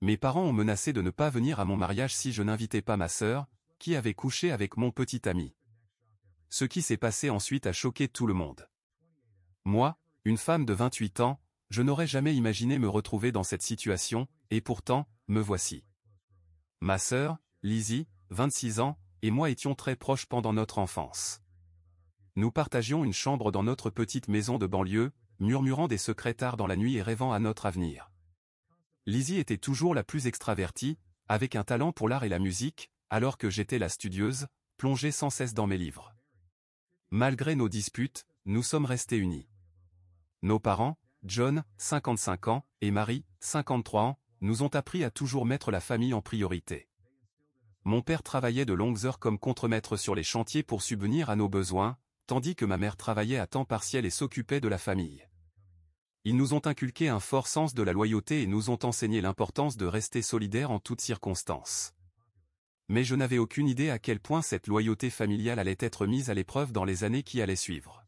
Mes parents ont menacé de ne pas venir à mon mariage si je n'invitais pas ma sœur, qui avait couché avec mon petit ami. Ce qui s'est passé ensuite a choqué tout le monde. Moi, une femme de 28 ans, je n'aurais jamais imaginé me retrouver dans cette situation, et pourtant, me voici. Ma sœur, Lizzie, 26 ans, et moi étions très proches pendant notre enfance. Nous partagions une chambre dans notre petite maison de banlieue, murmurant des secrets tard dans la nuit et rêvant à notre avenir. Lizzie était toujours la plus extravertie, avec un talent pour l'art et la musique, alors que j'étais la studieuse, plongée sans cesse dans mes livres. Malgré nos disputes, nous sommes restés unis. Nos parents, John, 55 ans, et Marie, 53 ans, nous ont appris à toujours mettre la famille en priorité. Mon père travaillait de longues heures comme contremaître sur les chantiers pour subvenir à nos besoins, tandis que ma mère travaillait à temps partiel et s'occupait de la famille. Ils nous ont inculqué un fort sens de la loyauté et nous ont enseigné l'importance de rester solidaires en toutes circonstances. Mais je n'avais aucune idée à quel point cette loyauté familiale allait être mise à l'épreuve dans les années qui allaient suivre.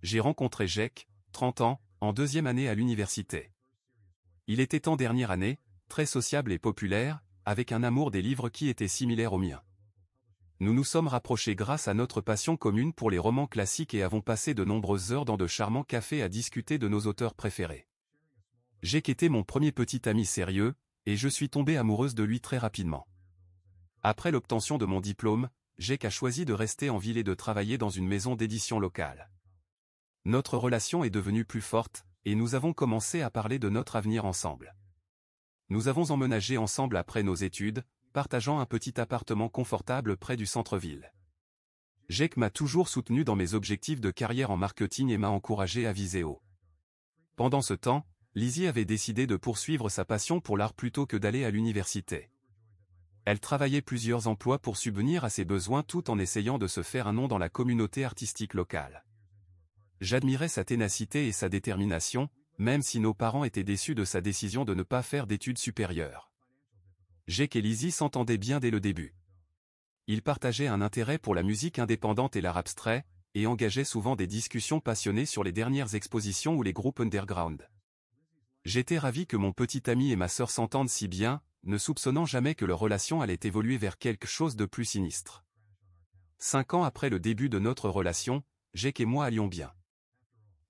J'ai rencontré Jacques, 30 ans, en deuxième année à l'université. Il était en dernière année, très sociable et populaire, avec un amour des livres qui était similaire au mien nous nous sommes rapprochés grâce à notre passion commune pour les romans classiques et avons passé de nombreuses heures dans de charmants cafés à discuter de nos auteurs préférés. J'ai quitté mon premier petit ami sérieux, et je suis tombée amoureuse de lui très rapidement. Après l'obtention de mon diplôme, Jake a choisi de rester en ville et de travailler dans une maison d'édition locale. Notre relation est devenue plus forte, et nous avons commencé à parler de notre avenir ensemble. Nous avons emménagé ensemble après nos études, partageant un petit appartement confortable près du centre-ville. Jake m'a toujours soutenu dans mes objectifs de carrière en marketing et m'a encouragé à viser haut. Pendant ce temps, Lizzie avait décidé de poursuivre sa passion pour l'art plutôt que d'aller à l'université. Elle travaillait plusieurs emplois pour subvenir à ses besoins tout en essayant de se faire un nom dans la communauté artistique locale. J'admirais sa ténacité et sa détermination, même si nos parents étaient déçus de sa décision de ne pas faire d'études supérieures. Jake et Lizzie s'entendaient bien dès le début. Ils partageaient un intérêt pour la musique indépendante et l'art abstrait, et engageaient souvent des discussions passionnées sur les dernières expositions ou les groupes underground. J'étais ravi que mon petit ami et ma sœur s'entendent si bien, ne soupçonnant jamais que leur relation allait évoluer vers quelque chose de plus sinistre. Cinq ans après le début de notre relation, Jake et moi allions bien.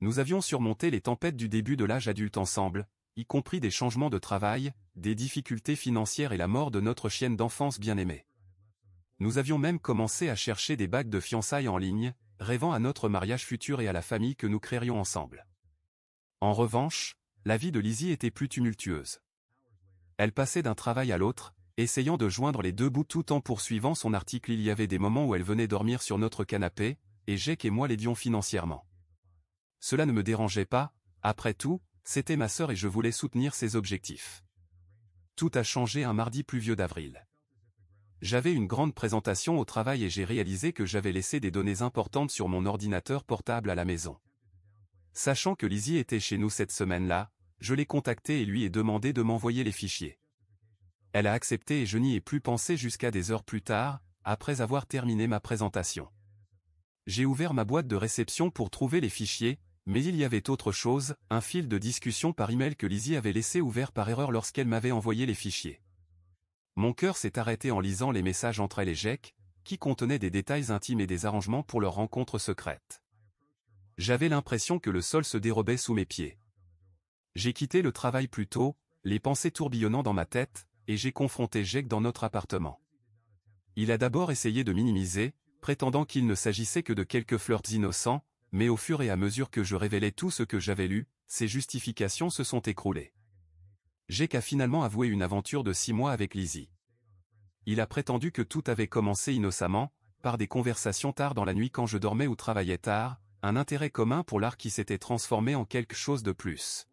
Nous avions surmonté les tempêtes du début de l'âge adulte ensemble, y compris des changements de travail, des difficultés financières et la mort de notre chienne d'enfance bien-aimée. Nous avions même commencé à chercher des bagues de fiançailles en ligne, rêvant à notre mariage futur et à la famille que nous créerions ensemble. En revanche, la vie de Lizzie était plus tumultueuse. Elle passait d'un travail à l'autre, essayant de joindre les deux bouts tout en poursuivant son article. Il y avait des moments où elle venait dormir sur notre canapé, et Jake et moi l'aidions financièrement. Cela ne me dérangeait pas, après tout, c'était ma sœur et je voulais soutenir ses objectifs. Tout a changé un mardi pluvieux d'avril. J'avais une grande présentation au travail et j'ai réalisé que j'avais laissé des données importantes sur mon ordinateur portable à la maison. Sachant que Lizzie était chez nous cette semaine-là, je l'ai contactée et lui ai demandé de m'envoyer les fichiers. Elle a accepté et je n'y ai plus pensé jusqu'à des heures plus tard, après avoir terminé ma présentation. J'ai ouvert ma boîte de réception pour trouver les fichiers, mais il y avait autre chose, un fil de discussion par email que Lizzie avait laissé ouvert par erreur lorsqu'elle m'avait envoyé les fichiers. Mon cœur s'est arrêté en lisant les messages entre elle et Jack, qui contenaient des détails intimes et des arrangements pour leur rencontre secrète. J'avais l'impression que le sol se dérobait sous mes pieds. J'ai quitté le travail plus tôt, les pensées tourbillonnant dans ma tête, et j'ai confronté Jack dans notre appartement. Il a d'abord essayé de minimiser, prétendant qu'il ne s'agissait que de quelques flirts innocents, mais au fur et à mesure que je révélais tout ce que j'avais lu, ses justifications se sont écroulées. Jake a finalement avoué une aventure de six mois avec Lizzie. Il a prétendu que tout avait commencé innocemment, par des conversations tard dans la nuit quand je dormais ou travaillais tard, un intérêt commun pour l'art qui s'était transformé en quelque chose de plus.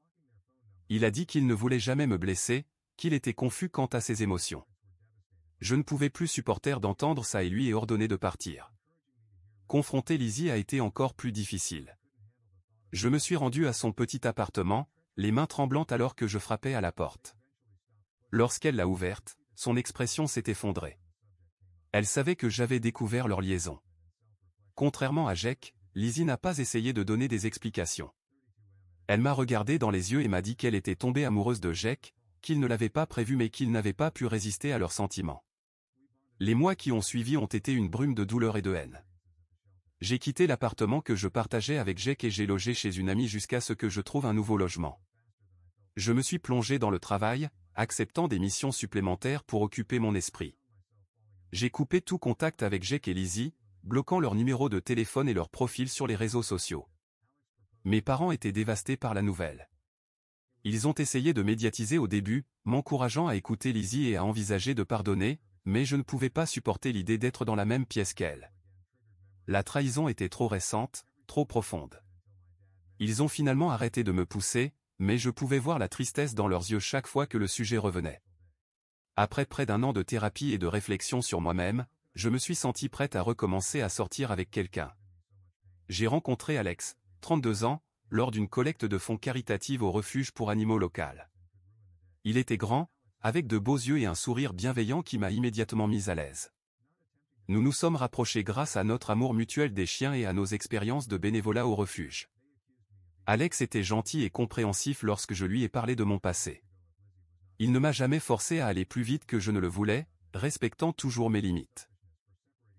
Il a dit qu'il ne voulait jamais me blesser, qu'il était confus quant à ses émotions. Je ne pouvais plus supporter d'entendre ça et lui et ordonné de partir confronter Lizzie a été encore plus difficile. Je me suis rendu à son petit appartement, les mains tremblantes alors que je frappais à la porte. Lorsqu'elle l'a ouverte, son expression s'est effondrée. Elle savait que j'avais découvert leur liaison. Contrairement à Jack, Lizzie n'a pas essayé de donner des explications. Elle m'a regardé dans les yeux et m'a dit qu'elle était tombée amoureuse de Jack, qu'il ne l'avait pas prévu mais qu'il n'avait pas pu résister à leurs sentiments. Les mois qui ont suivi ont été une brume de douleur et de haine. J'ai quitté l'appartement que je partageais avec Jake et j'ai logé chez une amie jusqu'à ce que je trouve un nouveau logement. Je me suis plongé dans le travail, acceptant des missions supplémentaires pour occuper mon esprit. J'ai coupé tout contact avec Jake et Lizzie, bloquant leur numéro de téléphone et leur profil sur les réseaux sociaux. Mes parents étaient dévastés par la nouvelle. Ils ont essayé de médiatiser au début, m'encourageant à écouter Lizzie et à envisager de pardonner, mais je ne pouvais pas supporter l'idée d'être dans la même pièce qu'elle. La trahison était trop récente, trop profonde. Ils ont finalement arrêté de me pousser, mais je pouvais voir la tristesse dans leurs yeux chaque fois que le sujet revenait. Après près d'un an de thérapie et de réflexion sur moi-même, je me suis sentie prête à recommencer à sortir avec quelqu'un. J'ai rencontré Alex, 32 ans, lors d'une collecte de fonds caritative au refuge pour animaux local. Il était grand, avec de beaux yeux et un sourire bienveillant qui m'a immédiatement mise à l'aise nous nous sommes rapprochés grâce à notre amour mutuel des chiens et à nos expériences de bénévolat au refuge. Alex était gentil et compréhensif lorsque je lui ai parlé de mon passé. Il ne m'a jamais forcé à aller plus vite que je ne le voulais, respectant toujours mes limites.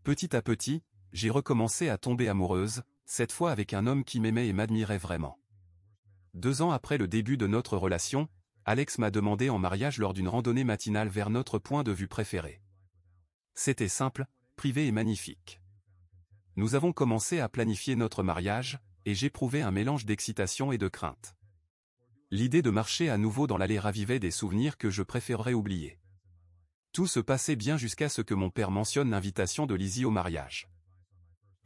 Petit à petit, j'ai recommencé à tomber amoureuse, cette fois avec un homme qui m'aimait et m'admirait vraiment. Deux ans après le début de notre relation, Alex m'a demandé en mariage lors d'une randonnée matinale vers notre point de vue préféré. C'était simple, privé et magnifique. Nous avons commencé à planifier notre mariage, et j'éprouvais un mélange d'excitation et de crainte. L'idée de marcher à nouveau dans l'allée ravivait des souvenirs que je préférerais oublier. Tout se passait bien jusqu'à ce que mon père mentionne l'invitation de Lizzie au mariage.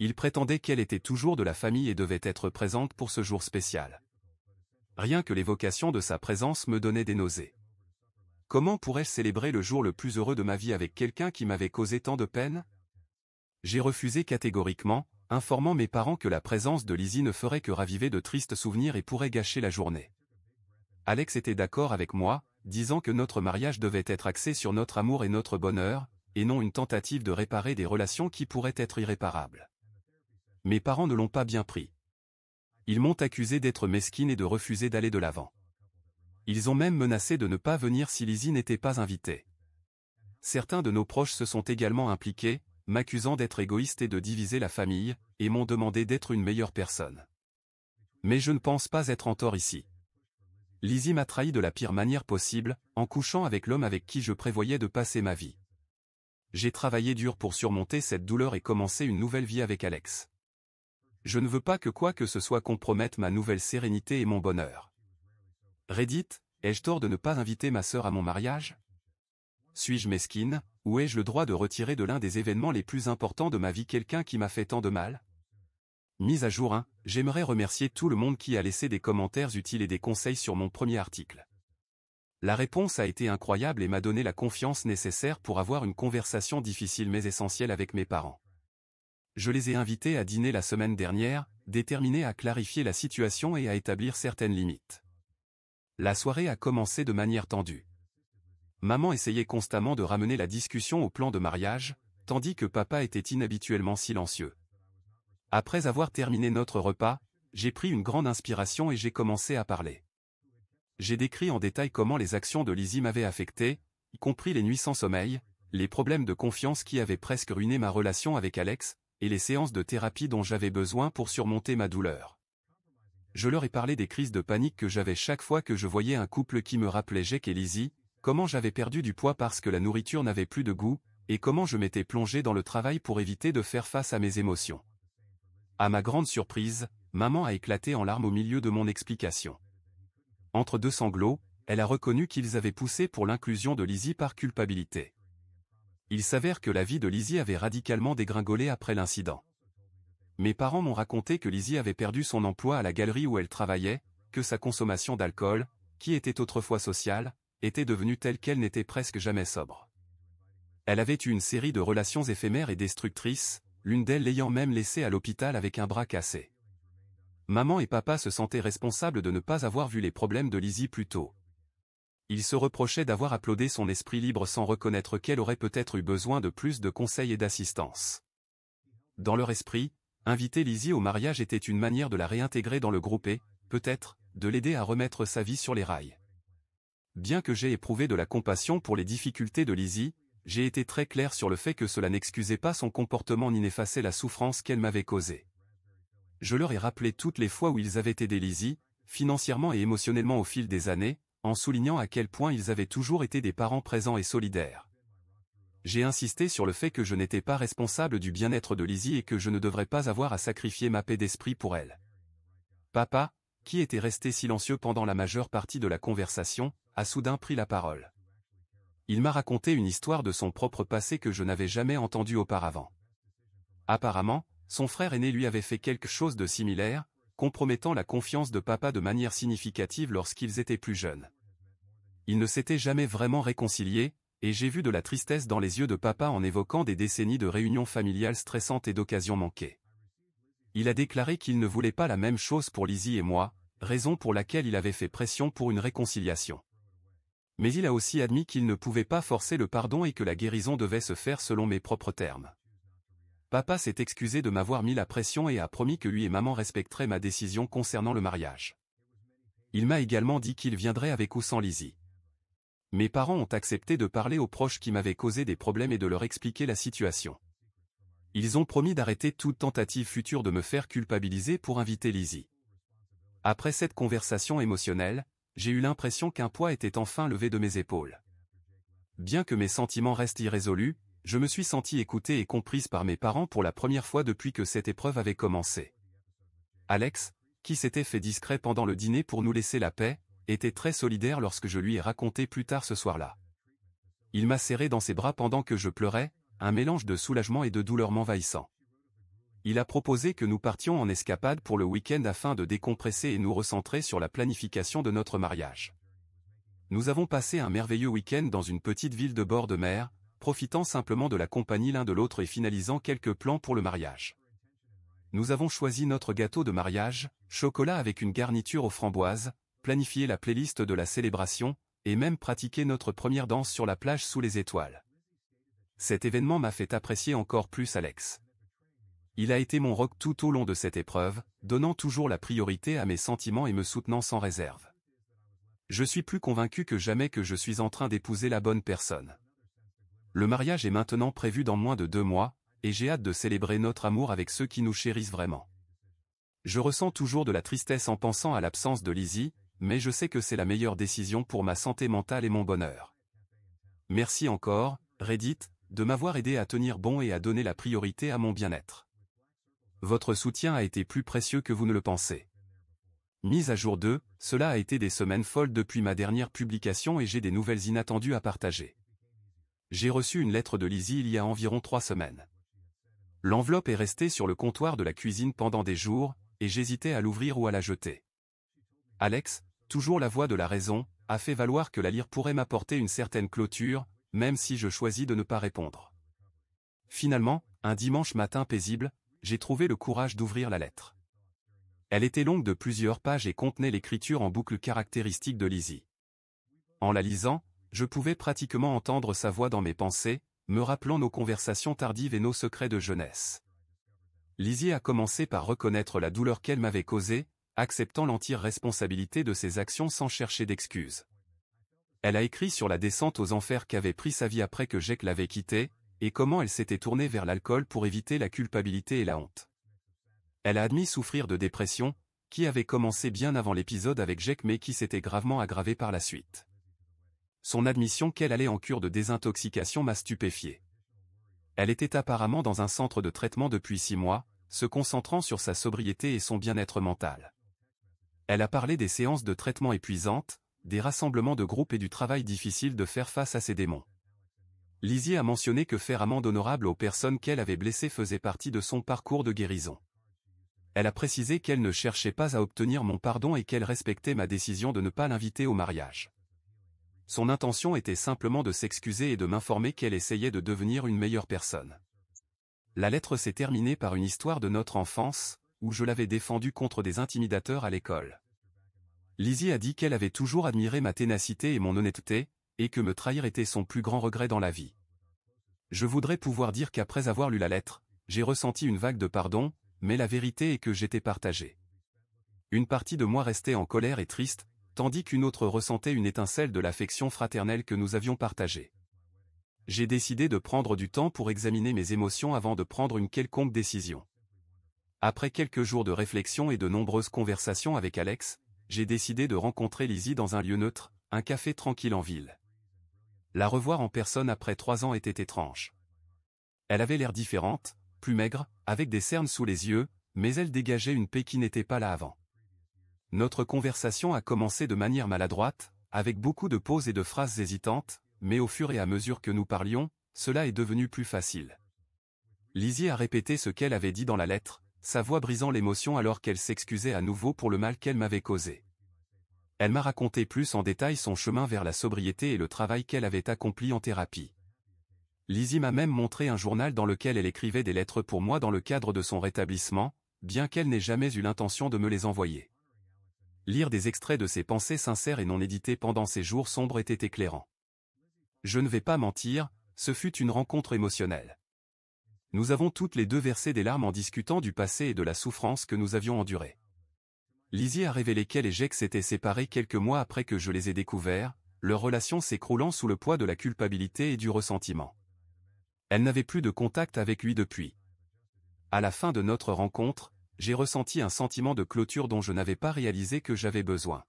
Il prétendait qu'elle était toujours de la famille et devait être présente pour ce jour spécial. Rien que l'évocation de sa présence me donnait des nausées. Comment pourrais-je célébrer le jour le plus heureux de ma vie avec quelqu'un qui m'avait causé tant de peine j'ai refusé catégoriquement, informant mes parents que la présence de Lizzie ne ferait que raviver de tristes souvenirs et pourrait gâcher la journée. Alex était d'accord avec moi, disant que notre mariage devait être axé sur notre amour et notre bonheur, et non une tentative de réparer des relations qui pourraient être irréparables. Mes parents ne l'ont pas bien pris. Ils m'ont accusé d'être mesquine et de refuser d'aller de l'avant. Ils ont même menacé de ne pas venir si Lizzie n'était pas invitée. Certains de nos proches se sont également impliqués, m'accusant d'être égoïste et de diviser la famille, et m'ont demandé d'être une meilleure personne. Mais je ne pense pas être en tort ici. Lizzie m'a trahi de la pire manière possible, en couchant avec l'homme avec qui je prévoyais de passer ma vie. J'ai travaillé dur pour surmonter cette douleur et commencer une nouvelle vie avec Alex. Je ne veux pas que quoi que ce soit compromette ma nouvelle sérénité et mon bonheur. Reddit, ai-je tort de ne pas inviter ma sœur à mon mariage Suis-je mesquine où ai-je le droit de retirer de l'un des événements les plus importants de ma vie quelqu'un qui m'a fait tant de mal Mise à jour 1, j'aimerais remercier tout le monde qui a laissé des commentaires utiles et des conseils sur mon premier article. La réponse a été incroyable et m'a donné la confiance nécessaire pour avoir une conversation difficile mais essentielle avec mes parents. Je les ai invités à dîner la semaine dernière, déterminés à clarifier la situation et à établir certaines limites. La soirée a commencé de manière tendue. Maman essayait constamment de ramener la discussion au plan de mariage, tandis que papa était inhabituellement silencieux. Après avoir terminé notre repas, j'ai pris une grande inspiration et j'ai commencé à parler. J'ai décrit en détail comment les actions de Lizzie m'avaient affecté, y compris les nuits sans sommeil, les problèmes de confiance qui avaient presque ruiné ma relation avec Alex, et les séances de thérapie dont j'avais besoin pour surmonter ma douleur. Je leur ai parlé des crises de panique que j'avais chaque fois que je voyais un couple qui me rappelait Jack et Lizzie, comment j'avais perdu du poids parce que la nourriture n'avait plus de goût, et comment je m'étais plongé dans le travail pour éviter de faire face à mes émotions. À ma grande surprise, maman a éclaté en larmes au milieu de mon explication. Entre deux sanglots, elle a reconnu qu'ils avaient poussé pour l'inclusion de Lizzie par culpabilité. Il s'avère que la vie de Lizzie avait radicalement dégringolé après l'incident. Mes parents m'ont raconté que Lizzie avait perdu son emploi à la galerie où elle travaillait, que sa consommation d'alcool, qui était autrefois sociale, était devenue telle qu'elle n'était presque jamais sobre. Elle avait eu une série de relations éphémères et destructrices, l'une d'elles l'ayant même laissée à l'hôpital avec un bras cassé. Maman et papa se sentaient responsables de ne pas avoir vu les problèmes de Lizzie plus tôt. Ils se reprochaient d'avoir applaudé son esprit libre sans reconnaître qu'elle aurait peut-être eu besoin de plus de conseils et d'assistance. Dans leur esprit, inviter Lizzie au mariage était une manière de la réintégrer dans le groupe et, peut-être, de l'aider à remettre sa vie sur les rails. Bien que j'ai éprouvé de la compassion pour les difficultés de Lizzie, j'ai été très clair sur le fait que cela n'excusait pas son comportement ni n'effaçait la souffrance qu'elle m'avait causée. Je leur ai rappelé toutes les fois où ils avaient aidé Lizzie, financièrement et émotionnellement au fil des années, en soulignant à quel point ils avaient toujours été des parents présents et solidaires. J'ai insisté sur le fait que je n'étais pas responsable du bien-être de Lizzie et que je ne devrais pas avoir à sacrifier ma paix d'esprit pour elle. Papa, qui était resté silencieux pendant la majeure partie de la conversation, a soudain pris la parole. Il m'a raconté une histoire de son propre passé que je n'avais jamais entendue auparavant. Apparemment, son frère aîné lui avait fait quelque chose de similaire, compromettant la confiance de papa de manière significative lorsqu'ils étaient plus jeunes. Ils ne s'étaient jamais vraiment réconciliés, et j'ai vu de la tristesse dans les yeux de papa en évoquant des décennies de réunions familiales stressantes et d'occasions manquées. Il a déclaré qu'il ne voulait pas la même chose pour Lizzie et moi, raison pour laquelle il avait fait pression pour une réconciliation mais il a aussi admis qu'il ne pouvait pas forcer le pardon et que la guérison devait se faire selon mes propres termes. Papa s'est excusé de m'avoir mis la pression et a promis que lui et maman respecteraient ma décision concernant le mariage. Il m'a également dit qu'il viendrait avec ou sans Lizzie. Mes parents ont accepté de parler aux proches qui m'avaient causé des problèmes et de leur expliquer la situation. Ils ont promis d'arrêter toute tentative future de me faire culpabiliser pour inviter Lizzie. Après cette conversation émotionnelle, j'ai eu l'impression qu'un poids était enfin levé de mes épaules. Bien que mes sentiments restent irrésolus, je me suis sentie écoutée et comprise par mes parents pour la première fois depuis que cette épreuve avait commencé. Alex, qui s'était fait discret pendant le dîner pour nous laisser la paix, était très solidaire lorsque je lui ai raconté plus tard ce soir-là. Il m'a serré dans ses bras pendant que je pleurais, un mélange de soulagement et de douleur m'envahissant il a proposé que nous partions en escapade pour le week-end afin de décompresser et nous recentrer sur la planification de notre mariage. Nous avons passé un merveilleux week-end dans une petite ville de bord de mer, profitant simplement de la compagnie l'un de l'autre et finalisant quelques plans pour le mariage. Nous avons choisi notre gâteau de mariage, chocolat avec une garniture aux framboises, planifié la playlist de la célébration, et même pratiqué notre première danse sur la plage sous les étoiles. Cet événement m'a fait apprécier encore plus Alex. Il a été mon roc tout au long de cette épreuve, donnant toujours la priorité à mes sentiments et me soutenant sans réserve. Je suis plus convaincu que jamais que je suis en train d'épouser la bonne personne. Le mariage est maintenant prévu dans moins de deux mois, et j'ai hâte de célébrer notre amour avec ceux qui nous chérissent vraiment. Je ressens toujours de la tristesse en pensant à l'absence de Lizzie, mais je sais que c'est la meilleure décision pour ma santé mentale et mon bonheur. Merci encore, Reddit, de m'avoir aidé à tenir bon et à donner la priorité à mon bien-être votre soutien a été plus précieux que vous ne le pensez. Mise à jour 2, cela a été des semaines folles depuis ma dernière publication et j'ai des nouvelles inattendues à partager. J'ai reçu une lettre de Lizzie il y a environ trois semaines. L'enveloppe est restée sur le comptoir de la cuisine pendant des jours, et j'hésitais à l'ouvrir ou à la jeter. Alex, toujours la voix de la raison, a fait valoir que la lire pourrait m'apporter une certaine clôture, même si je choisis de ne pas répondre. Finalement, un dimanche matin paisible, j'ai trouvé le courage d'ouvrir la lettre. Elle était longue de plusieurs pages et contenait l'écriture en boucle caractéristique de Lizzie. En la lisant, je pouvais pratiquement entendre sa voix dans mes pensées, me rappelant nos conversations tardives et nos secrets de jeunesse. Lizzie a commencé par reconnaître la douleur qu'elle m'avait causée, acceptant l'entière responsabilité de ses actions sans chercher d'excuses. Elle a écrit sur la descente aux enfers qu'avait pris sa vie après que Jake l'avait quittée, et comment elle s'était tournée vers l'alcool pour éviter la culpabilité et la honte. Elle a admis souffrir de dépression, qui avait commencé bien avant l'épisode avec Jack mais qui s'était gravement aggravée par la suite. Son admission qu'elle allait en cure de désintoxication m'a stupéfié. Elle était apparemment dans un centre de traitement depuis six mois, se concentrant sur sa sobriété et son bien-être mental. Elle a parlé des séances de traitement épuisantes, des rassemblements de groupes et du travail difficile de faire face à ses démons. Lizzie a mentionné que faire amende honorable aux personnes qu'elle avait blessées faisait partie de son parcours de guérison. Elle a précisé qu'elle ne cherchait pas à obtenir mon pardon et qu'elle respectait ma décision de ne pas l'inviter au mariage. Son intention était simplement de s'excuser et de m'informer qu'elle essayait de devenir une meilleure personne. La lettre s'est terminée par une histoire de notre enfance, où je l'avais défendue contre des intimidateurs à l'école. Lizzie a dit qu'elle avait toujours admiré ma ténacité et mon honnêteté, et que me trahir était son plus grand regret dans la vie. Je voudrais pouvoir dire qu'après avoir lu la lettre, j'ai ressenti une vague de pardon, mais la vérité est que j'étais partagé. Une partie de moi restait en colère et triste, tandis qu'une autre ressentait une étincelle de l'affection fraternelle que nous avions partagée. J'ai décidé de prendre du temps pour examiner mes émotions avant de prendre une quelconque décision. Après quelques jours de réflexion et de nombreuses conversations avec Alex, j'ai décidé de rencontrer Lizzie dans un lieu neutre, un café tranquille en ville. La revoir en personne après trois ans était étrange. Elle avait l'air différente, plus maigre, avec des cernes sous les yeux, mais elle dégageait une paix qui n'était pas là avant. Notre conversation a commencé de manière maladroite, avec beaucoup de pauses et de phrases hésitantes, mais au fur et à mesure que nous parlions, cela est devenu plus facile. Lysie a répété ce qu'elle avait dit dans la lettre, sa voix brisant l'émotion alors qu'elle s'excusait à nouveau pour le mal qu'elle m'avait causé elle m'a raconté plus en détail son chemin vers la sobriété et le travail qu'elle avait accompli en thérapie. Lizzie m'a même montré un journal dans lequel elle écrivait des lettres pour moi dans le cadre de son rétablissement, bien qu'elle n'ait jamais eu l'intention de me les envoyer. Lire des extraits de ses pensées sincères et non éditées pendant ces jours sombres était éclairant. Je ne vais pas mentir, ce fut une rencontre émotionnelle. Nous avons toutes les deux versé des larmes en discutant du passé et de la souffrance que nous avions endurée. Lizzie a révélé qu'elle et Jack s'étaient séparés quelques mois après que je les ai découverts, leur relation s'écroulant sous le poids de la culpabilité et du ressentiment. Elle n'avait plus de contact avec lui depuis. À la fin de notre rencontre, j'ai ressenti un sentiment de clôture dont je n'avais pas réalisé que j'avais besoin.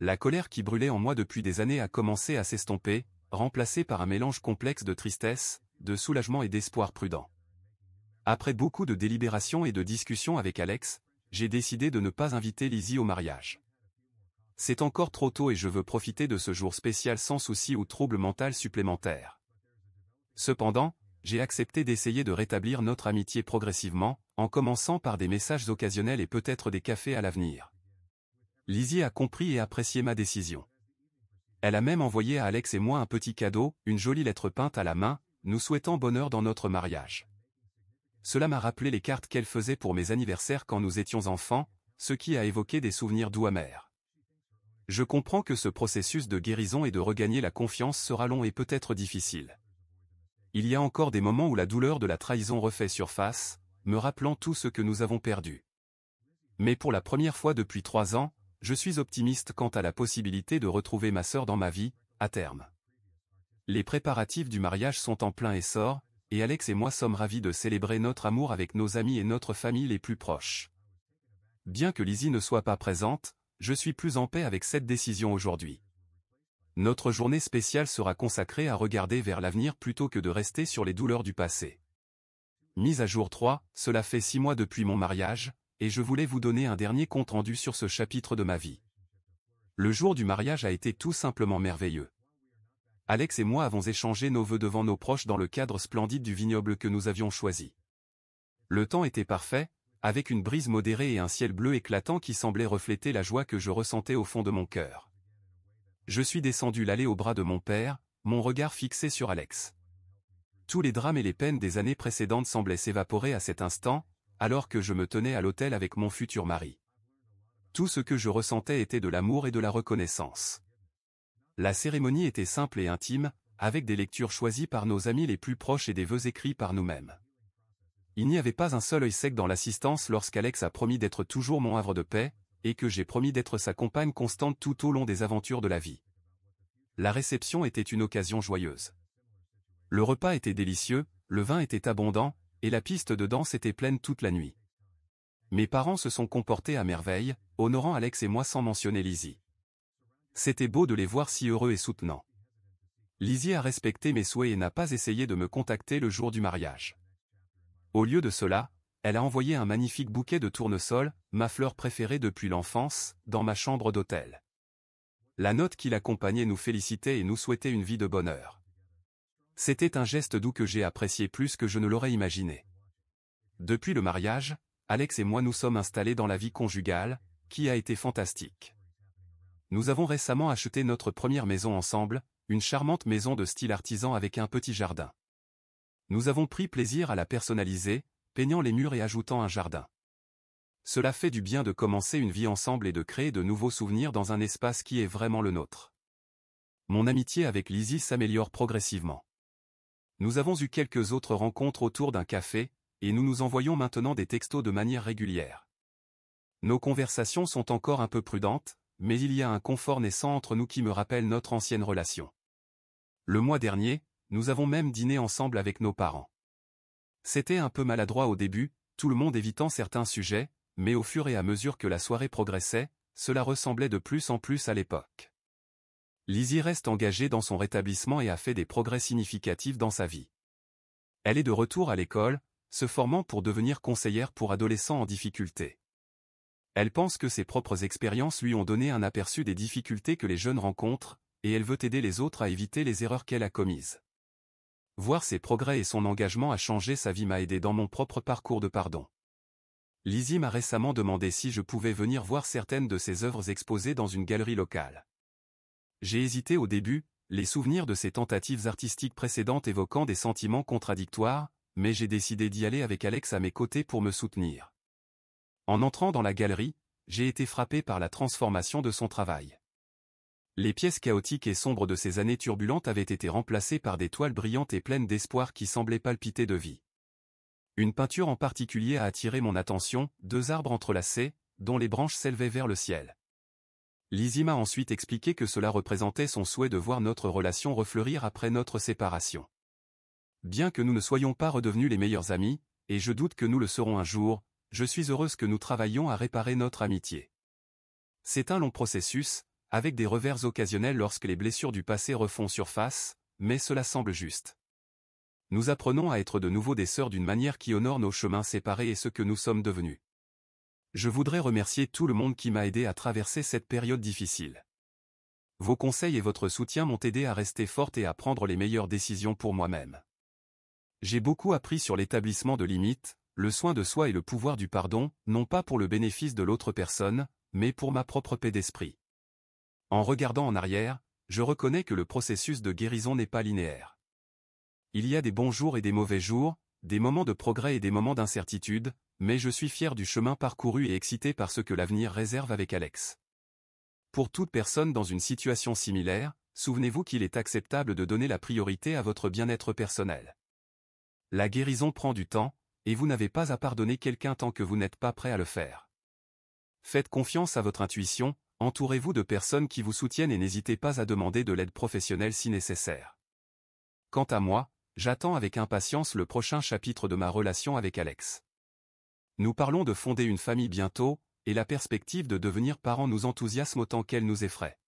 La colère qui brûlait en moi depuis des années a commencé à s'estomper, remplacée par un mélange complexe de tristesse, de soulagement et d'espoir prudent. Après beaucoup de délibérations et de discussions avec Alex, j'ai décidé de ne pas inviter Lizzie au mariage. C'est encore trop tôt et je veux profiter de ce jour spécial sans souci ou trouble mental supplémentaire. Cependant, j'ai accepté d'essayer de rétablir notre amitié progressivement, en commençant par des messages occasionnels et peut-être des cafés à l'avenir. Lizzie a compris et apprécié ma décision. Elle a même envoyé à Alex et moi un petit cadeau, une jolie lettre peinte à la main, nous souhaitant bonheur dans notre mariage. Cela m'a rappelé les cartes qu'elle faisait pour mes anniversaires quand nous étions enfants, ce qui a évoqué des souvenirs doux amers. Je comprends que ce processus de guérison et de regagner la confiance sera long et peut-être difficile. Il y a encore des moments où la douleur de la trahison refait surface, me rappelant tout ce que nous avons perdu. Mais pour la première fois depuis trois ans, je suis optimiste quant à la possibilité de retrouver ma sœur dans ma vie, à terme. Les préparatifs du mariage sont en plein essor, et Alex et moi sommes ravis de célébrer notre amour avec nos amis et notre famille les plus proches. Bien que Lizzie ne soit pas présente, je suis plus en paix avec cette décision aujourd'hui. Notre journée spéciale sera consacrée à regarder vers l'avenir plutôt que de rester sur les douleurs du passé. Mise à jour 3, cela fait six mois depuis mon mariage, et je voulais vous donner un dernier compte-rendu sur ce chapitre de ma vie. Le jour du mariage a été tout simplement merveilleux. Alex et moi avons échangé nos vœux devant nos proches dans le cadre splendide du vignoble que nous avions choisi. Le temps était parfait, avec une brise modérée et un ciel bleu éclatant qui semblait refléter la joie que je ressentais au fond de mon cœur. Je suis descendu l'aller au bras de mon père, mon regard fixé sur Alex. Tous les drames et les peines des années précédentes semblaient s'évaporer à cet instant, alors que je me tenais à l'hôtel avec mon futur mari. Tout ce que je ressentais était de l'amour et de la reconnaissance. La cérémonie était simple et intime, avec des lectures choisies par nos amis les plus proches et des vœux écrits par nous-mêmes. Il n'y avait pas un seul œil sec dans l'assistance lorsqu'Alex a promis d'être toujours mon havre de paix, et que j'ai promis d'être sa compagne constante tout au long des aventures de la vie. La réception était une occasion joyeuse. Le repas était délicieux, le vin était abondant, et la piste de danse était pleine toute la nuit. Mes parents se sont comportés à merveille, honorant Alex et moi sans mentionner Lizzie. C'était beau de les voir si heureux et soutenants. Lizzie a respecté mes souhaits et n'a pas essayé de me contacter le jour du mariage. Au lieu de cela, elle a envoyé un magnifique bouquet de tournesol, ma fleur préférée depuis l'enfance, dans ma chambre d'hôtel. La note qui l'accompagnait nous félicitait et nous souhaitait une vie de bonheur. C'était un geste doux que j'ai apprécié plus que je ne l'aurais imaginé. Depuis le mariage, Alex et moi nous sommes installés dans la vie conjugale, qui a été fantastique. Nous avons récemment acheté notre première maison ensemble, une charmante maison de style artisan avec un petit jardin. Nous avons pris plaisir à la personnaliser, peignant les murs et ajoutant un jardin. Cela fait du bien de commencer une vie ensemble et de créer de nouveaux souvenirs dans un espace qui est vraiment le nôtre. Mon amitié avec Lizzie s'améliore progressivement. Nous avons eu quelques autres rencontres autour d'un café, et nous nous envoyons maintenant des textos de manière régulière. Nos conversations sont encore un peu prudentes, mais il y a un confort naissant entre nous qui me rappelle notre ancienne relation. Le mois dernier, nous avons même dîné ensemble avec nos parents. C'était un peu maladroit au début, tout le monde évitant certains sujets, mais au fur et à mesure que la soirée progressait, cela ressemblait de plus en plus à l'époque. Lizzie reste engagée dans son rétablissement et a fait des progrès significatifs dans sa vie. Elle est de retour à l'école, se formant pour devenir conseillère pour adolescents en difficulté. Elle pense que ses propres expériences lui ont donné un aperçu des difficultés que les jeunes rencontrent, et elle veut aider les autres à éviter les erreurs qu'elle a commises. Voir ses progrès et son engagement à changer sa vie m'a aidé dans mon propre parcours de pardon. Lizzie m'a récemment demandé si je pouvais venir voir certaines de ses œuvres exposées dans une galerie locale. J'ai hésité au début, les souvenirs de ses tentatives artistiques précédentes évoquant des sentiments contradictoires, mais j'ai décidé d'y aller avec Alex à mes côtés pour me soutenir. En entrant dans la galerie, j'ai été frappé par la transformation de son travail. Les pièces chaotiques et sombres de ces années turbulentes avaient été remplacées par des toiles brillantes et pleines d'espoir qui semblaient palpiter de vie. Une peinture en particulier a attiré mon attention, deux arbres entrelacés, dont les branches s'élevaient vers le ciel. Lizzie m'a ensuite expliqué que cela représentait son souhait de voir notre relation refleurir après notre séparation. Bien que nous ne soyons pas redevenus les meilleurs amis, et je doute que nous le serons un jour, je suis heureuse que nous travaillions à réparer notre amitié. C'est un long processus, avec des revers occasionnels lorsque les blessures du passé refont surface, mais cela semble juste. Nous apprenons à être de nouveau des sœurs d'une manière qui honore nos chemins séparés et ce que nous sommes devenus. Je voudrais remercier tout le monde qui m'a aidé à traverser cette période difficile. Vos conseils et votre soutien m'ont aidé à rester forte et à prendre les meilleures décisions pour moi-même. J'ai beaucoup appris sur l'établissement de limites, le soin de soi et le pouvoir du pardon, non pas pour le bénéfice de l'autre personne, mais pour ma propre paix d'esprit. En regardant en arrière, je reconnais que le processus de guérison n'est pas linéaire. Il y a des bons jours et des mauvais jours, des moments de progrès et des moments d'incertitude, mais je suis fier du chemin parcouru et excité par ce que l'avenir réserve avec Alex. Pour toute personne dans une situation similaire, souvenez-vous qu'il est acceptable de donner la priorité à votre bien-être personnel. La guérison prend du temps, et vous n'avez pas à pardonner quelqu'un tant que vous n'êtes pas prêt à le faire. Faites confiance à votre intuition, entourez-vous de personnes qui vous soutiennent et n'hésitez pas à demander de l'aide professionnelle si nécessaire. Quant à moi, j'attends avec impatience le prochain chapitre de ma relation avec Alex. Nous parlons de fonder une famille bientôt, et la perspective de devenir parent nous enthousiasme autant qu'elle nous effraie.